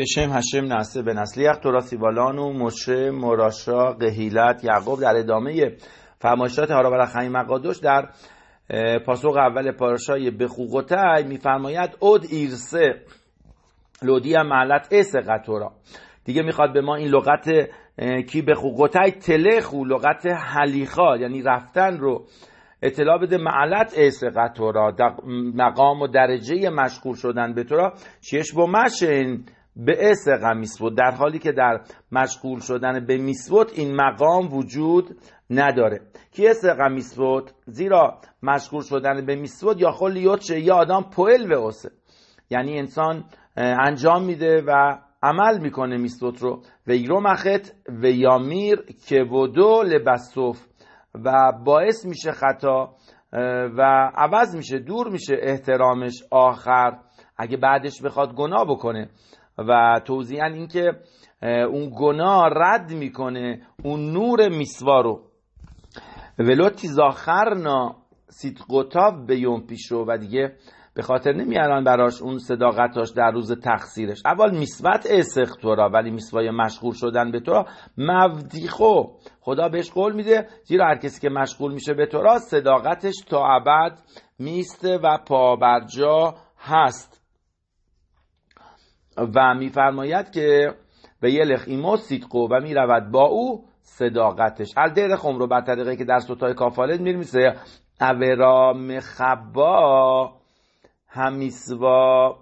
هشم نسه به نسلی تراسی و مشه مراشا قهیلت یعقوب در ادامه فرمایشات هارا خیم مقادش در پاسخ اول پاراشای بخوقوتای میفرماید اد ایرسه لودی معلت اس قطورا دیگه میخواد به ما این لغت کی بخوقوتای تلخو لغت حلیخا یعنی رفتن رو اطلاع بده معلت ایس قطورا مقام و درجه مشغول شدن به تو را چیش با مشن به اس قمیسوت در حالی که در مشغول شدن به میسوت این مقام وجود نداره کی اس قمیسوت زیرا مشغول شدن به میسوت یا خل چه یا آدم پوئل و اوسه یعنی انسان انجام میده و عمل میکنه میسوت رو و مخت و یامیر که ودو لبسوف و باعث میشه خطا و عوض میشه دور میشه احترامش آخر اگه بعدش بخواد گناه بکنه و توضیحا اینکه اون گناه رد میکنه اون نور میسوا رو ولو تیزاخرنا سیدقوتا به یوم پیشو و دیگه به خاطر نمیارن براش اون صداقتاش در روز تقصیرش اول میسوت اسخ را ولی میسوای مشغول شدن به تورا مودیخو خدا بهش قول میده زیرا هر کسی که مشغول میشه به تورا صداقتش تا ابد میسته و پابرجا هست و میفرماید که به یلخ ایمو سیدقو و میرود با او صداقتش خم رو بر طریقه که در سوتای کافالت میرمیسه اورام خبا همیسوا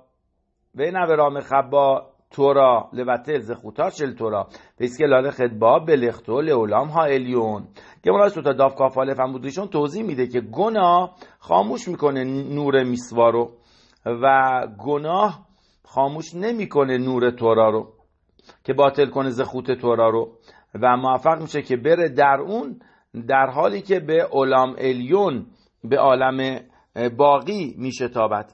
و این اورام خبا تورا لبته ز خوتا چل تورا پیس لاله خدبا بلختو لولام ها الیون مرای سوتا داف کافاله هم ریشون توضیح میده که گناه خاموش میکنه نور میسوا رو و گناه خاموش نمیکنه نور تورا رو که باطل کنه زخوت تورا رو و موفق میشه که بره در اون در حالی که به علام الیون به عالم باقی تابد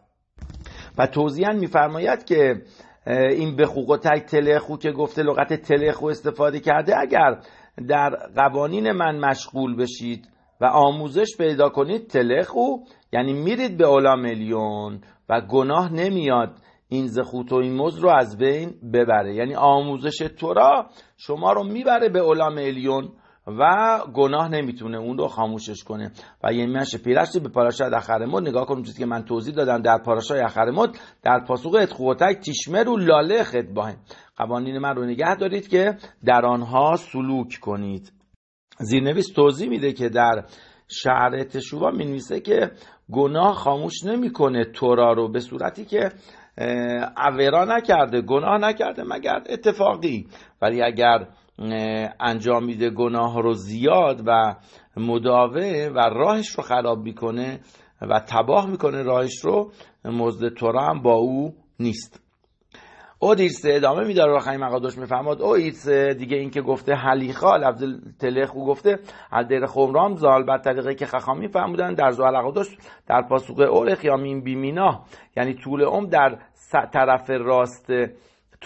و توضیحا میفرماید که این به خوق و تک تلخو که گفته لغت تلخو استفاده کرده اگر در قوانین من مشغول بشید و آموزش پیدا کنید تلخو یعنی میرید به علام الیون و گناه نمیاد این زخوت و این مز رو از بین ببره یعنی آموزش تورا شما رو میبره به علام الیون و گناه نمیتونه اون رو خاموشش کنه و یه میشه پیرشتی به پاراشای مد نگاه کنم چیزی که من توضیح دادم در پاراشای مد در پاسوق اتخوتک تیشمه رو لاله خدباهیم قوانین من رو نگه دارید که در آنها سلوک کنید زیرنویس توضیح میده که در شعر تشوبا می نویسه که گناه خاموش نمیکنه تورا رو به صورتی که اورا نکرده گناه نکرده مگر اتفاقی ولی اگر انجام میده گناه رو زیاد و مداوه و راهش رو خراب میکنه و تباه میکنه راهش رو مزد تو هم با او نیست اودیسه ادامه میداره خیلی مقادش میفهماد اویس دیگه اینکه گفته حلیخا لفظ تلخو گفته از دیر خمرام زال بر طریقه که خخام میفهمودن در زوال اقادش در پاسخ اولخ یا مین بیمینا یعنی طول عم در طرف راست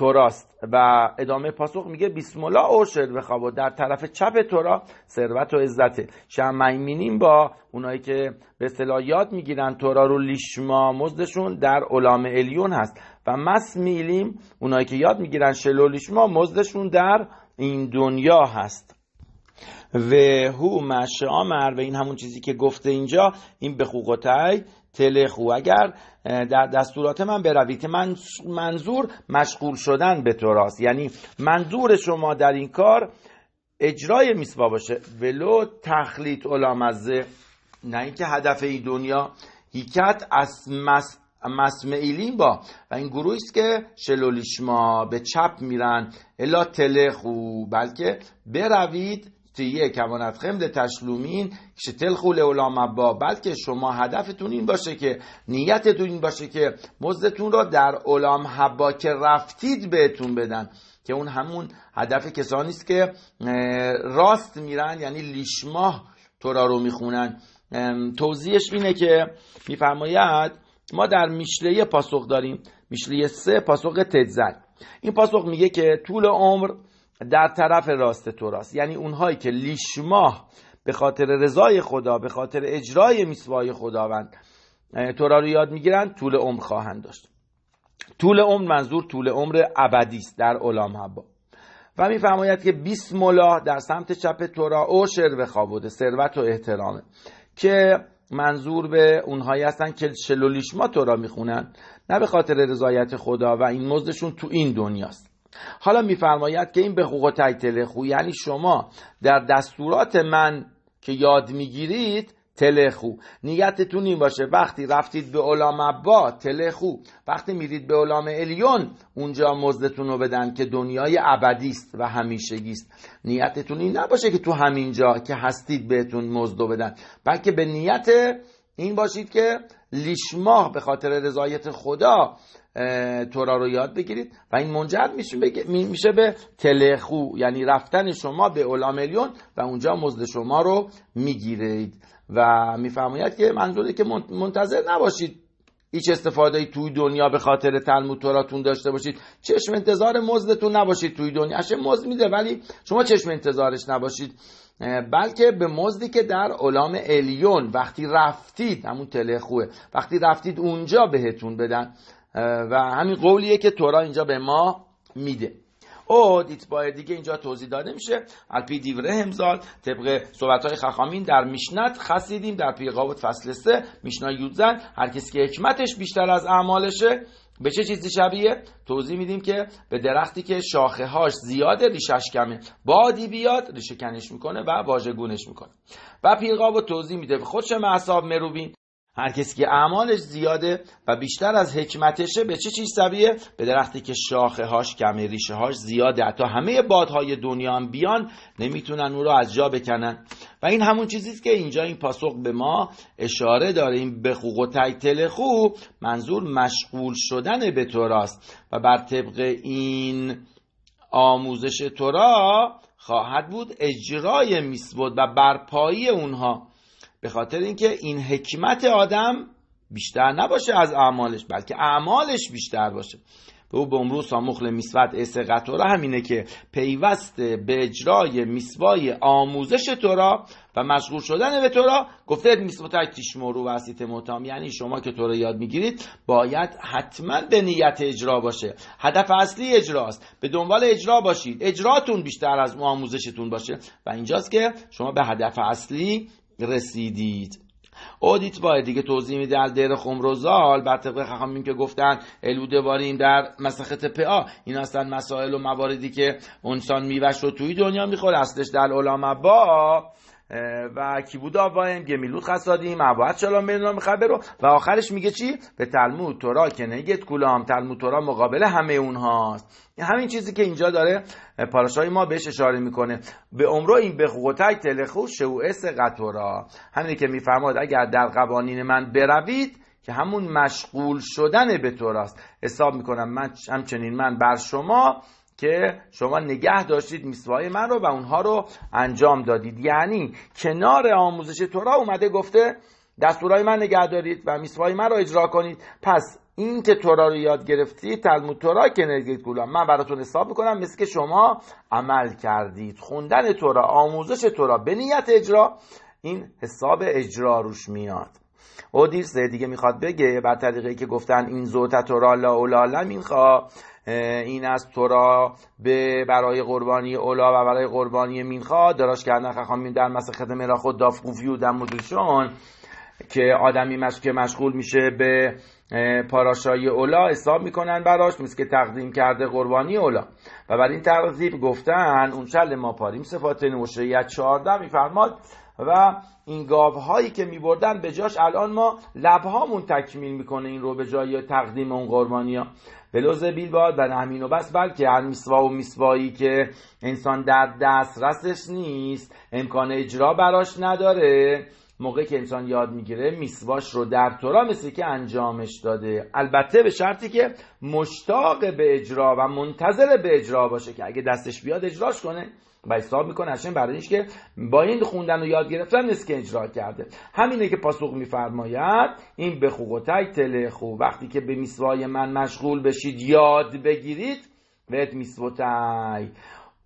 راست و ادامه پاسخ میگه بسم الله اوشر بخواب و در طرف چپ تورا ثروت و عزته شمعیمینیم با اونایی که به اصطلاح یاد میگیرن را رو لیشما مزدشون در علام الیون هست و مس میلیم اونایی که یاد میگیرن شلولیشما مزدشون در این دنیا هست و هو مش آمر و این همون چیزی که گفته اینجا این به خوقتای تلخو اگر در دستورات من بروید من منظور مشغول شدن به تو راست یعنی منظور شما در این کار اجرای میسوا باشه ولو تخلیط علامزه نه اینکه هدف این دنیا یکت از مس مسمعیلین با و این گروهی است که شلولیشما به چپ میرن الا تلخو بلکه بروید تیه کمانت خمد تشلومین تلخو لعلام با بلکه شما هدفتون این باشه که نیتتون این باشه که مزدتون را در علام حبا که رفتید بهتون بدن که اون همون هدف کسانی است که راست میرن یعنی لیشماه تورا رو میخونن توضیحش اینه که میفرماید ما در میشله پاسخ داریم میشله سه پاسخ تجزن این پاسخ میگه که طول عمر در طرف راست تو یعنی اونهایی که لیشماه به خاطر رضای خدا به خاطر اجرای میسوای خداوند تورا رو یاد میگیرند طول عمر خواهند داشت طول عمر منظور طول عمر ابدی است در علام حبا و میفرماید که بسم الله در سمت چپ تورا او شر و ثروت و احترامه که منظور به اونهایی هستن که شلولیشما تو را میخونن نه به خاطر رضایت خدا و این مزدشون تو این دنیاست حالا میفرماید که این به حقوق تایتل خو یعنی شما در دستورات من که یاد میگیرید تلخو نیتتون این باشه وقتی رفتید به علام تله تلخو وقتی میرید به علام الیون اونجا مزدتون رو بدن که دنیای ابدی است و همیشگی است نیتتون این نباشه که تو همینجا که هستید بهتون مزد بدن بلکه به نیت این باشید که لیشماه به خاطر رضایت خدا تورا رو یاد بگیرید و این منجر میشه, میشه به تلخو یعنی رفتن شما به اولاملیون و اونجا مزد شما رو میگیرید و میفرماید که منظوره که منتظر نباشید هیچ استفاده توی دنیا به خاطر تلمود توراتون داشته باشید چشم انتظار مزدتون نباشید توی دنیا اشه مزد میده ولی شما چشم انتظارش نباشید بلکه به مزدی که در علام الیون وقتی رفتید همون تله وقتی رفتید اونجا بهتون بدن و همین قولیه که تورا اینجا به ما میده دیت باید دیگه اینجا توضیح داده میشه الپی دیوره همزال طبق صحبت های خخامین در میشنت خسیدیم در قابط فصل 3 میشنا یودزن هر کسی که حکمتش بیشتر از اعمالشه به چه چیزی شبیه توضیح میدیم که به درختی که شاخه هاش زیاده ریشش کمه بادی بیاد ریشه کنش میکنه و واژگونش میکنه و پیرقاب توضیح میده خودش معصاب مروبین هر کسی که اعمالش زیاده و بیشتر از حکمتشه به چه چیز شبیه به درختی که شاخه هاش کمه ریشه هاش زیاده حتی همه بادهای دنیا هم بیان نمیتونن او را از جا بکنن و این همون چیزیست که اینجا این پاسخ به ما اشاره داره این بخوق و تیتل خو منظور مشغول شدن به توراست و بر طبق این آموزش تورا خواهد بود اجرای میسبود و برپایی اونها به خاطر اینکه این حکمت آدم بیشتر نباشه از اعمالش بلکه اعمالش بیشتر باشه به او به امرو سامخل میسوت اس قطوره همینه که پیوست به اجرای میسوای آموزش تو را و مشغول شدن به را گفته میسوتک تیشمورو و اسیت متام یعنی شما که را یاد میگیرید باید حتما به نیت اجرا باشه هدف اصلی اجراست به دنبال اجرا باشید اجراتون بیشتر از آموزشتون باشه و اینجاست که شما به هدف اصلی رسیدید اودیت باید دیگه توضیح میده از دیر خمروزال بر طبق خخامین که گفتن الوده باریم در مسخت پا این هستن مسائل و مواردی که انسان میوش رو توی دنیا میخوره اصلش در علامه با و کی بود آبایم گمیلود خسادیم عباد شلام بینام رو و آخرش میگه چی به تلمود تورا که نگت کولام تلمود تورا مقابل همه اونهاست همین چیزی که اینجا داره پاراشای ما بهش اشاره میکنه به عمرو این به غوتک تلخو شوئس قطورا همینه که میفرماد اگر در قوانین من بروید که همون مشغول شدن به توراست حساب میکنم من همچنین من بر شما که شما نگه داشتید میسوای من رو و اونها رو انجام دادید یعنی کنار آموزش تورا اومده گفته دستورای من نگه دارید و میسوای من رو اجرا کنید پس این که تورا رو یاد گرفتی تلمود تورا که نگید گولم من براتون حساب میکنم مثل که شما عمل کردید خوندن تورا آموزش تورا به نیت اجرا این حساب اجرا روش میاد اودیسه دیگه میخواد بگه بر طریقه که گفتن این زوت تورا لا اولالم این خواه این از تو به برای قربانی اولا و برای قربانی مینخا دراش کردن خخامین در مسخت را خود دافقوفی و دم که آدمی که مشغول میشه به پاراشای اولا حساب میکنن براش مثل که تقدیم کرده قربانی اولا و بر این تقضیب گفتن اون شل ما پاریم صفات نوشیت چهارده میفرماد و این گاوهایی که میبردن به جاش الان ما لبهامون تکمیل میکنه این رو به جای تقدیم اون قربانی ها بلوز بیل باد و همین و بس بلکه هر میسوا و میسوایی که انسان در دست رسش نیست امکان اجرا براش نداره موقعی که انسان یاد میگیره میسواش رو در تورا مثل که انجامش داده البته به شرطی که مشتاق به اجرا و منتظر به اجرا باشه که اگه دستش بیاد اجراش کنه و حساب میکنه هشم برای که با این خوندن و یاد گرفتن نیست که اجرا کرده همینه که پاسخ میفرماید این به خوگوتای تله خوب وقتی که به میسوای من مشغول بشید یاد بگیرید وت میسوتای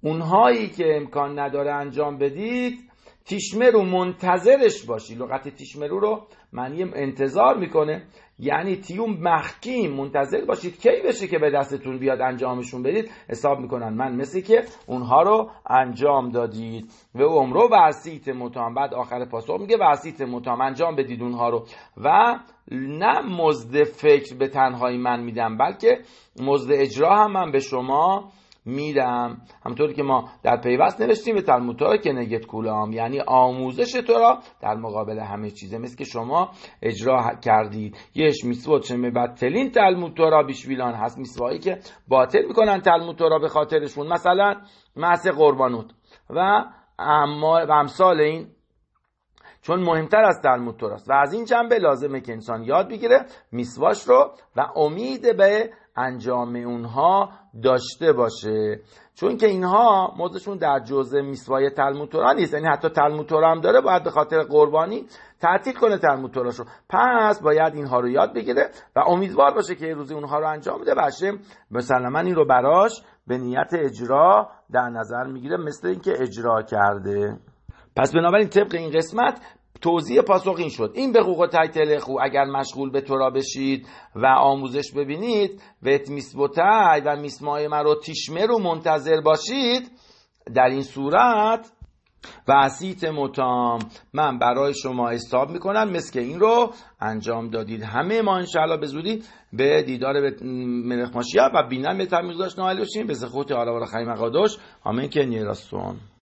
اونهایی که امکان نداره انجام بدید تیشمرو منتظرش باشی لغت تیشمرو رو معنی انتظار میکنه یعنی تیوم محکیم منتظر باشید کی بشه که به دستتون بیاد انجامشون بدید حساب میکنن من مثل که اونها رو انجام دادید و عمرو واسیت متام بعد آخر پاسخ میگه واسیت متام انجام بدید اونها رو و نه مزد فکر به تنهایی من میدم بلکه مزد اجرا هم من به شما میدم همطوری که ما در پیوست نوشتیم به تلموتا که نگت کولام یعنی آموزش تو را در مقابل همه چیزه مثل که شما اجرا کردید یش میسوت شمه بطلین تلموتا را بیشویلان هست میسوایی که باطل میکنن تلموتا را به خاطرشون مثلا محس قربانوت و امثال این چون مهمتر از تلمود است و از این جنبه لازمه که انسان یاد بگیره میسواش رو و امید به انجام اونها داشته باشه چون که اینها موضوعشون در جزء میسوای تلموتورا نیست یعنی حتی تلموتورا هم داره باید به خاطر قربانی تعطیل کنه تلموتوراشو پس باید اینها رو یاد بگیره و امیدوار باشه که یه روزی اونها رو انجام بده مثلا من این رو براش به نیت اجرا در نظر میگیره مثل اینکه اجرا کرده پس بنابراین طبق این قسمت توضیح پاسخ این شد این به حقوق تایتل خو اگر مشغول به را بشید و آموزش ببینید و میسبوتای و میسمای مرو تیشمه رو منتظر باشید در این صورت و سیت متام من برای شما حساب میکنم مثل که این رو انجام دادید همه ما انشاءالله به زودی به دیدار ملخ و بینن به تمیز داشت به زخوت آلا و خیلی آمین که نیرستون